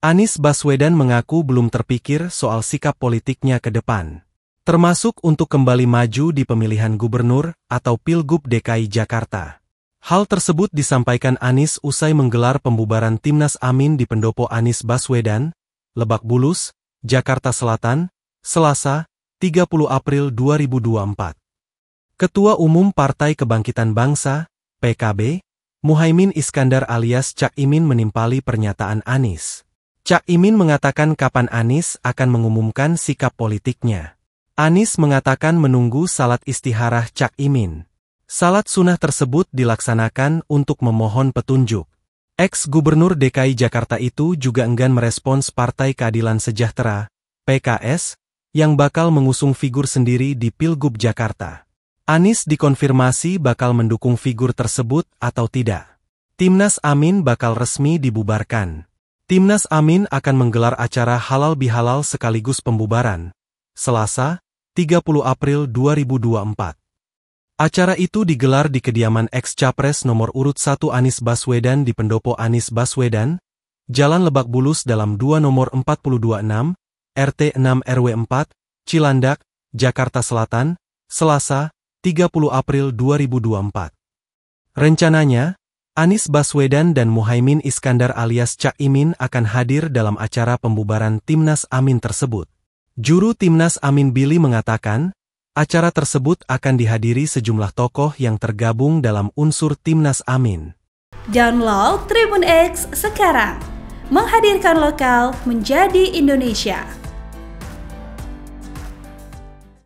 Anies Baswedan mengaku belum terpikir soal sikap politiknya ke depan, termasuk untuk kembali maju di pemilihan gubernur atau Pilgub DKI Jakarta. Hal tersebut disampaikan Anies usai menggelar pembubaran Timnas Amin di pendopo Anies Baswedan, Lebak Bulus, Jakarta Selatan, Selasa, 30 April 2024. Ketua Umum Partai Kebangkitan Bangsa, PKB, Muhaimin Iskandar alias Cak Imin menimpali pernyataan Anies. Cak Imin mengatakan kapan Anis akan mengumumkan sikap politiknya. Anis mengatakan menunggu salat istiharah Cak Imin. Salat sunnah tersebut dilaksanakan untuk memohon petunjuk. Ex-Gubernur DKI Jakarta itu juga enggan merespons Partai Keadilan Sejahtera, PKS, yang bakal mengusung figur sendiri di Pilgub Jakarta. Anis dikonfirmasi bakal mendukung figur tersebut atau tidak. Timnas Amin bakal resmi dibubarkan. Timnas Amin akan menggelar acara halal bihalal sekaligus pembubaran, Selasa, 30 April 2024. Acara itu digelar di kediaman ex-capres nomor urut 1 Anis Baswedan di Pendopo Anis Baswedan, Jalan Lebak Bulus dalam 2 nomor 426, RT 6 RW 4, Cilandak, Jakarta Selatan, Selasa, 30 April 2024. Rencananya, Anies Baswedan dan Muhaimin Iskandar alias Cak Imin akan hadir dalam acara pembubaran Timnas Amin tersebut. Juru Timnas Amin Billy mengatakan, acara tersebut akan dihadiri sejumlah tokoh yang tergabung dalam unsur Timnas Amin. Download Tribun X sekarang, menghadirkan lokal menjadi Indonesia.